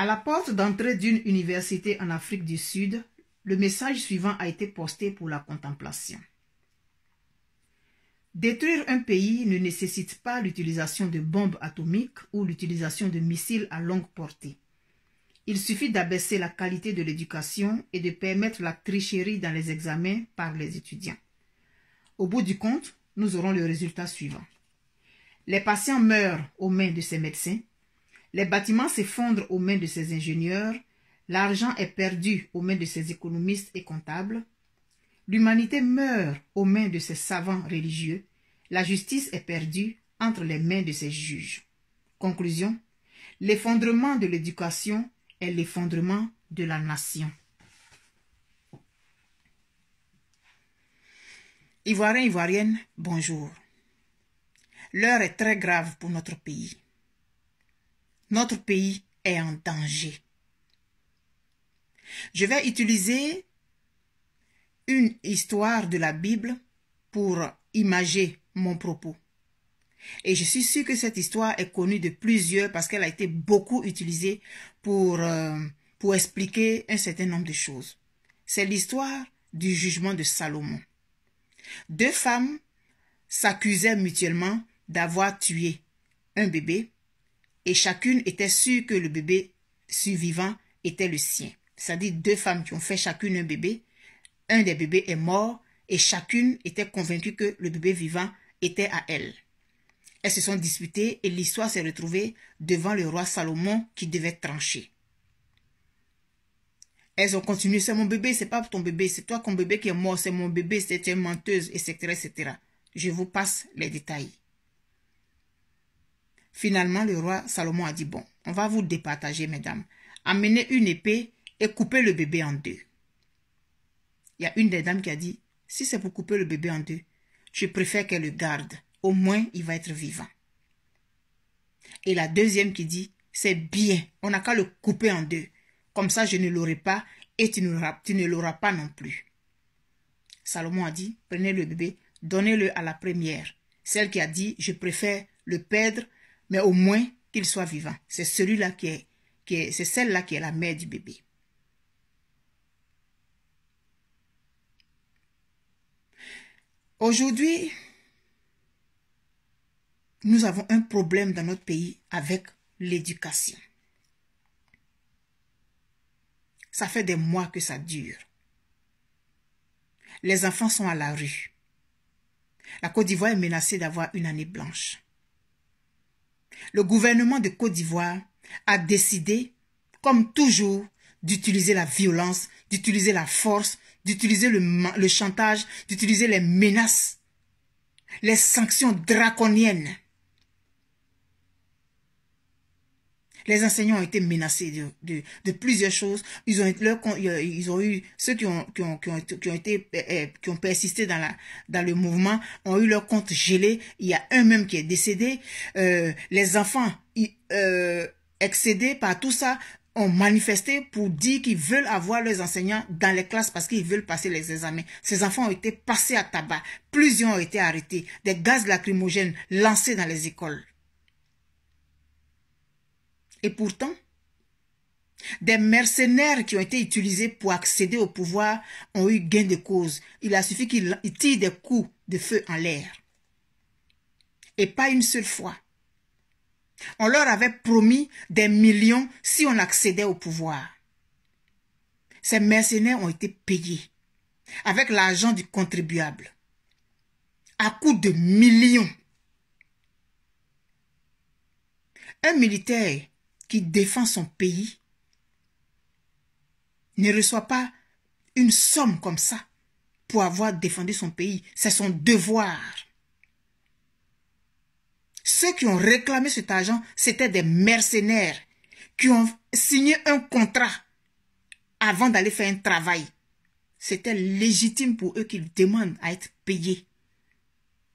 À la porte d'entrée d'une université en Afrique du Sud, le message suivant a été posté pour la contemplation. Détruire un pays ne nécessite pas l'utilisation de bombes atomiques ou l'utilisation de missiles à longue portée. Il suffit d'abaisser la qualité de l'éducation et de permettre la tricherie dans les examens par les étudiants. Au bout du compte, nous aurons le résultat suivant. Les patients meurent aux mains de ces médecins, les bâtiments s'effondrent aux mains de ces ingénieurs, l'argent est perdu aux mains de ces économistes et comptables, l'humanité meurt aux mains de ces savants religieux, la justice est perdue entre les mains de ces juges. Conclusion L'effondrement de l'éducation est l'effondrement de la nation. Ivoiriens, Ivoiriennes, bonjour. L'heure est très grave pour notre pays notre pays est en danger. Je vais utiliser une histoire de la Bible pour imager mon propos. Et je suis sûre que cette histoire est connue de plusieurs parce qu'elle a été beaucoup utilisée pour, euh, pour expliquer un certain nombre de choses. C'est l'histoire du jugement de Salomon. Deux femmes s'accusaient mutuellement d'avoir tué un bébé et chacune était sûre que le bébé survivant était le sien. C'est-à-dire deux femmes qui ont fait chacune un bébé, un des bébés est mort et chacune était convaincue que le bébé vivant était à elle. Elles se sont disputées et l'histoire s'est retrouvée devant le roi Salomon qui devait trancher. Elles ont continué, c'est mon bébé, c'est pas ton bébé, c'est toi ton bébé qui est mort, c'est mon bébé, c'est une menteuse, etc., etc. Je vous passe les détails. Finalement, le roi Salomon a dit, bon, on va vous départager, mesdames. Amenez une épée et coupez le bébé en deux. Il y a une des dames qui a dit, si c'est pour couper le bébé en deux, je préfère qu'elle le garde. Au moins, il va être vivant. Et la deuxième qui dit, c'est bien, on n'a qu'à le couper en deux. Comme ça, je ne l'aurai pas et tu ne l'auras pas non plus. Salomon a dit, prenez le bébé, donnez-le à la première, celle qui a dit, je préfère le perdre mais au moins qu'il soit vivant. C'est celui-là qui est, c'est celle-là qui est la mère du bébé. Aujourd'hui, nous avons un problème dans notre pays avec l'éducation. Ça fait des mois que ça dure. Les enfants sont à la rue. La Côte d'Ivoire est menacée d'avoir une année blanche le gouvernement de Côte d'Ivoire a décidé, comme toujours, d'utiliser la violence, d'utiliser la force, d'utiliser le, le chantage, d'utiliser les menaces, les sanctions draconiennes Les enseignants ont été menacés de, plusieurs choses. Euh, ils ont, eu, ceux qui ont, qui ont, été, euh, euh, qui ont persisté dans, la, dans le mouvement, ont eu leur compte gelé. Il y a un même qui est décédé. les enfants, excédés par tout ça, ont manifesté pour dire qu'ils veulent avoir leurs enseignants dans les classes parce qu'ils veulent passer les examens. Ces enfants ont été passés à tabac. Plusieurs ont été arrêtés. Des gaz lacrymogènes lancés dans les écoles. Et pourtant, des mercenaires qui ont été utilisés pour accéder au pouvoir ont eu gain de cause. Il a suffi qu'ils tirent des coups de feu en l'air. Et pas une seule fois. On leur avait promis des millions si on accédait au pouvoir. Ces mercenaires ont été payés avec l'argent du contribuable à coût de millions. Un militaire qui défend son pays ne reçoit pas une somme comme ça pour avoir défendu son pays. C'est son devoir. Ceux qui ont réclamé cet argent, c'étaient des mercenaires qui ont signé un contrat avant d'aller faire un travail. C'était légitime pour eux qu'ils demandent à être payés.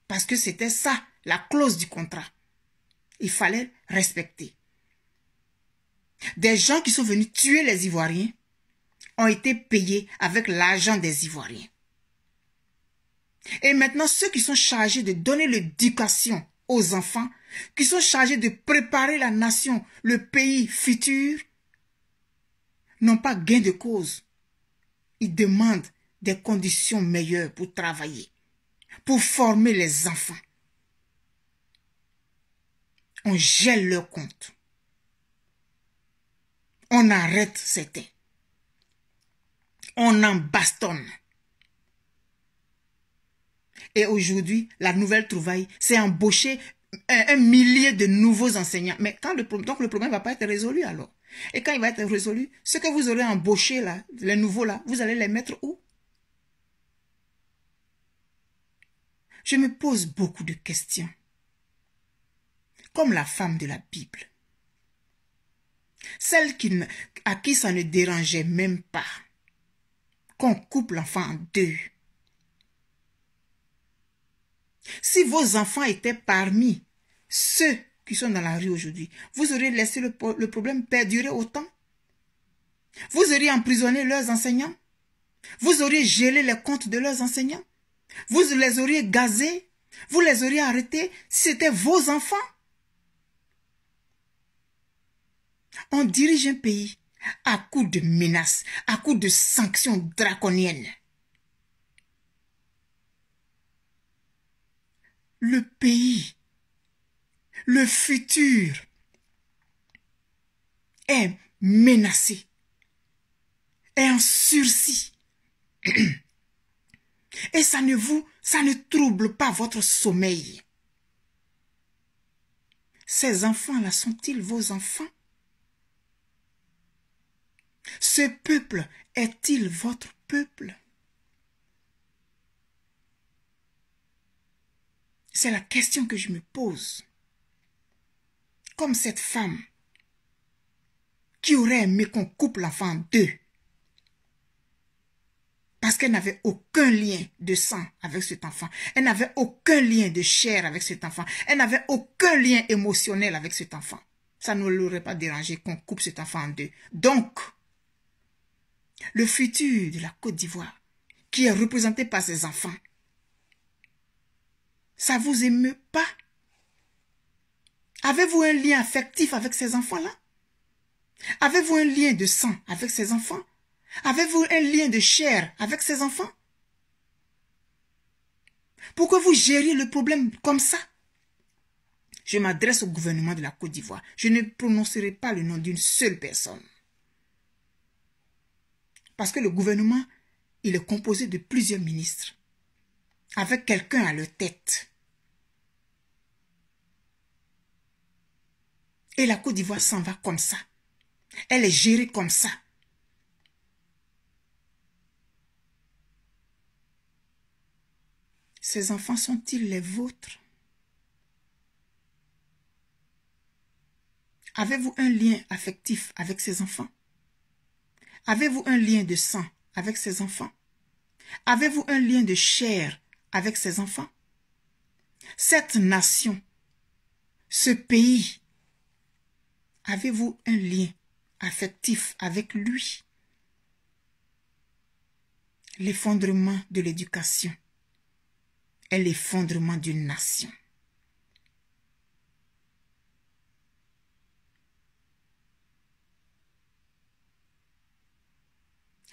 Parce que c'était ça, la clause du contrat. Il fallait respecter. Des gens qui sont venus tuer les Ivoiriens ont été payés avec l'argent des Ivoiriens. Et maintenant, ceux qui sont chargés de donner l'éducation aux enfants, qui sont chargés de préparer la nation, le pays futur, n'ont pas gain de cause. Ils demandent des conditions meilleures pour travailler, pour former les enfants. On gèle leur compte on arrête certains, On en bastonne. Et aujourd'hui, la nouvelle trouvaille, c'est embaucher un, millier de nouveaux enseignants. Mais quand le, donc le problème ne va pas être résolu alors. Et quand il va être résolu, ce que vous aurez embauché là, les nouveaux là, vous allez les mettre où Je me pose beaucoup de questions. Comme la femme de la Bible. Celle à qui ça ne dérangeait même pas qu'on coupe l'enfant en deux. Si vos enfants étaient parmi ceux qui sont dans la rue aujourd'hui, vous auriez laissé le, problème perdurer autant Vous auriez emprisonné leurs enseignants Vous auriez gelé les comptes de leurs enseignants Vous les auriez gazés Vous les auriez arrêtés c'était vos enfants On dirige un pays à coups de menaces, à coup de sanctions draconiennes. Le pays, le futur est menacé, est en sursis. Et ça ne vous, ça ne trouble pas votre sommeil. Ces enfants-là sont-ils vos enfants ce peuple est-il votre peuple C'est la question que je me pose. Comme cette femme qui aurait aimé qu'on coupe l'enfant en deux parce qu'elle n'avait aucun lien de sang avec cet enfant. Elle n'avait aucun lien de chair avec cet enfant. Elle n'avait aucun lien émotionnel avec cet enfant. Ça ne l'aurait pas dérangé qu'on coupe cet enfant en deux. Donc, le futur de la Côte d'Ivoire, qui est représenté par ses enfants. Ça vous émeut pas Avez-vous un lien affectif avec ces enfants-là Avez-vous un lien de sang avec ces enfants Avez-vous un lien de chair avec ces enfants Pourquoi vous gériez le problème comme ça Je m'adresse au gouvernement de la Côte d'Ivoire. Je ne prononcerai pas le nom d'une seule personne. Parce que le gouvernement, il est composé de plusieurs ministres, avec quelqu'un à leur tête. Et la Côte d'Ivoire s'en va comme ça. Elle est gérée comme ça. Ces enfants sont-ils les vôtres Avez-vous un lien affectif avec ces enfants Avez-vous un lien de sang avec ses enfants Avez-vous un lien de chair avec ses enfants Cette nation, ce pays, avez-vous un lien affectif avec lui L'effondrement de l'éducation est l'effondrement d'une nation.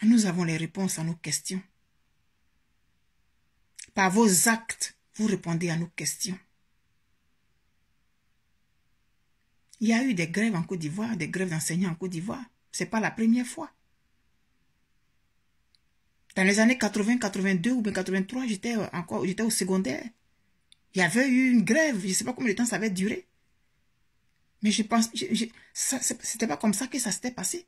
Nous avons les réponses à nos questions. Par vos actes, vous répondez à nos questions. Il y a eu des grèves en Côte d'Ivoire, des grèves d'enseignants en Côte d'Ivoire. Ce n'est pas la première fois. Dans les années 80, 82 ou 83, j'étais encore, j'étais au secondaire. Il y avait eu une grève, je ne sais pas combien de temps ça avait duré. Mais je pense, c'était pas comme ça que ça s'était passé.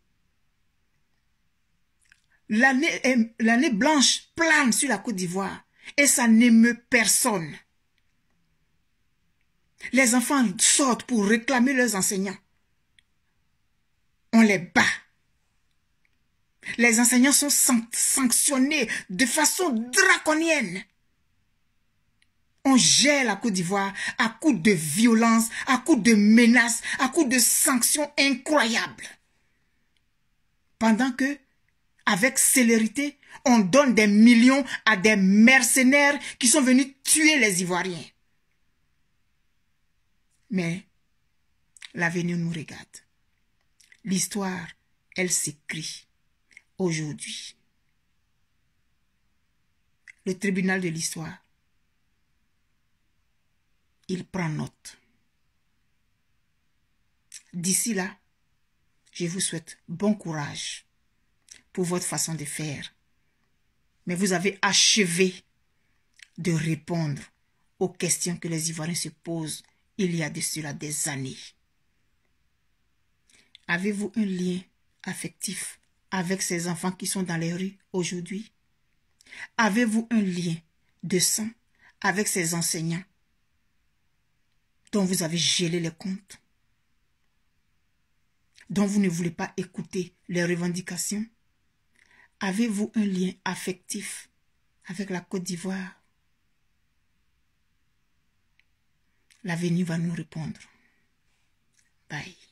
L'année blanche plane sur la Côte d'Ivoire et ça n'émeut personne. Les enfants sortent pour réclamer leurs enseignants. On les bat. Les enseignants sont sanctionnés de façon draconienne. On gère la Côte d'Ivoire à coups de violence, à coups de menaces, à coups de sanctions incroyables. Pendant que avec célérité, on donne des millions à des mercenaires qui sont venus tuer les Ivoiriens. Mais l'avenir nous regarde. L'histoire, elle s'écrit aujourd'hui. Le tribunal de l'histoire, il prend note. D'ici là, je vous souhaite bon courage pour votre façon de faire. Mais vous avez achevé de répondre aux questions que les Ivoiriens se posent il y a de cela des années. Avez-vous un lien affectif avec ces enfants qui sont dans les rues aujourd'hui Avez-vous un lien de sang avec ces enseignants dont vous avez gelé les comptes dont vous ne voulez pas écouter les revendications Avez-vous un lien affectif avec la Côte d'Ivoire L'avenir va nous répondre. Bye.